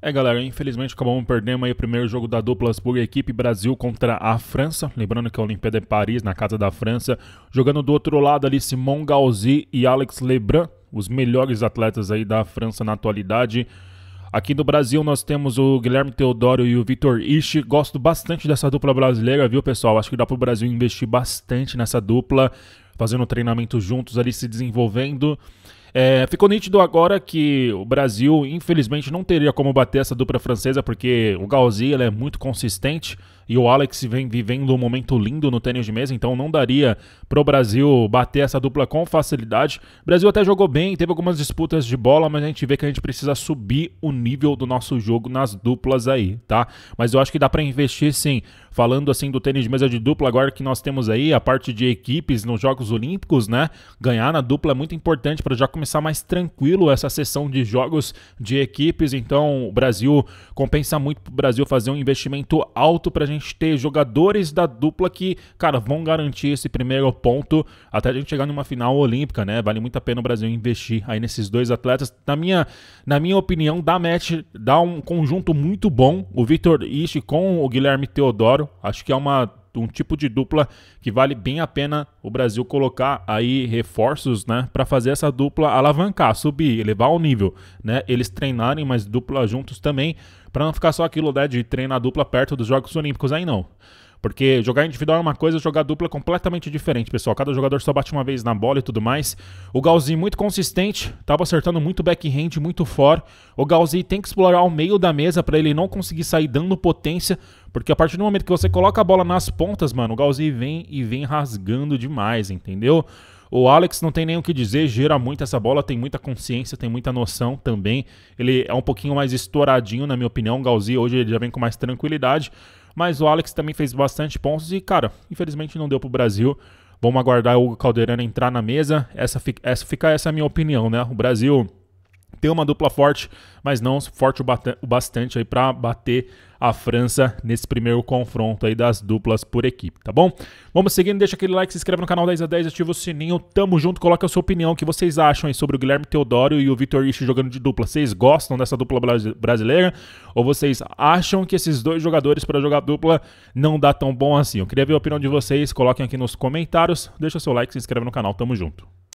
É, galera, infelizmente acabamos perdendo aí o primeiro jogo da duplas por equipe Brasil contra a França. Lembrando que a Olimpíada é Paris, na casa da França. Jogando do outro lado ali, Simon Gauzy e Alex Lebrun, os melhores atletas aí da França na atualidade. Aqui do Brasil nós temos o Guilherme Teodoro e o Vitor Ishi. Gosto bastante dessa dupla brasileira, viu, pessoal? Acho que dá para o Brasil investir bastante nessa dupla, fazendo treinamento juntos ali, se desenvolvendo. É, ficou nítido agora que o Brasil, infelizmente, não teria como bater essa dupla francesa, porque o Gauzy é muito consistente e o Alex vem vivendo um momento lindo no tênis de mesa, então não daria pro Brasil bater essa dupla com facilidade. O Brasil até jogou bem, teve algumas disputas de bola, mas a gente vê que a gente precisa subir o nível do nosso jogo nas duplas aí, tá? Mas eu acho que dá para investir sim. Falando assim do tênis de mesa de dupla, agora que nós temos aí a parte de equipes nos Jogos Olímpicos, né? Ganhar na dupla é muito importante para já começar mais tranquilo essa sessão de jogos de equipes. Então, o Brasil compensa muito pro Brasil fazer um investimento alto pra gente gente ter jogadores da dupla que, cara, vão garantir esse primeiro ponto até a gente chegar numa final olímpica, né? Vale muito a pena o Brasil investir aí nesses dois atletas. Na minha, na minha opinião, dá match, dá um conjunto muito bom. O Vitor Ishi com o Guilherme Teodoro, acho que é uma um tipo de dupla que vale bem a pena o Brasil colocar aí reforços, né, para fazer essa dupla alavancar, subir, elevar o nível, né? Eles treinarem mais dupla juntos também, para não ficar só aquilo né, de treinar dupla perto dos Jogos Olímpicos aí não. Porque jogar individual é uma coisa, jogar dupla é completamente diferente, pessoal. Cada jogador só bate uma vez na bola e tudo mais. O Galzinho muito consistente, estava acertando muito backhand, muito fora. O Galzinho tem que explorar o meio da mesa para ele não conseguir sair dando potência, porque a partir do momento que você coloca a bola nas pontas, mano, o Galzinho vem e vem rasgando demais, entendeu? O Alex não tem nem o que dizer, gira muito essa bola, tem muita consciência, tem muita noção também. Ele é um pouquinho mais estouradinho, na minha opinião. O Galzi hoje ele já vem com mais tranquilidade. Mas o Alex também fez bastante pontos e, cara, infelizmente não deu pro Brasil. Vamos aguardar o Caldeirano entrar na mesa. Essa, essa fica essa a minha opinião, né? O Brasil ter uma dupla forte, mas não forte o bastante aí para bater a França nesse primeiro confronto aí das duplas por equipe, tá bom? Vamos seguindo, deixa aquele like, se inscreve no canal 10 a 10, ativa o sininho, tamo junto, coloca a sua opinião, o que vocês acham aí sobre o Guilherme Teodoro e o Vitor Ishi jogando de dupla. Vocês gostam dessa dupla brasileira ou vocês acham que esses dois jogadores para jogar dupla não dá tão bom assim? Eu queria ver a opinião de vocês, coloquem aqui nos comentários, deixa seu like, se inscreve no canal, tamo junto.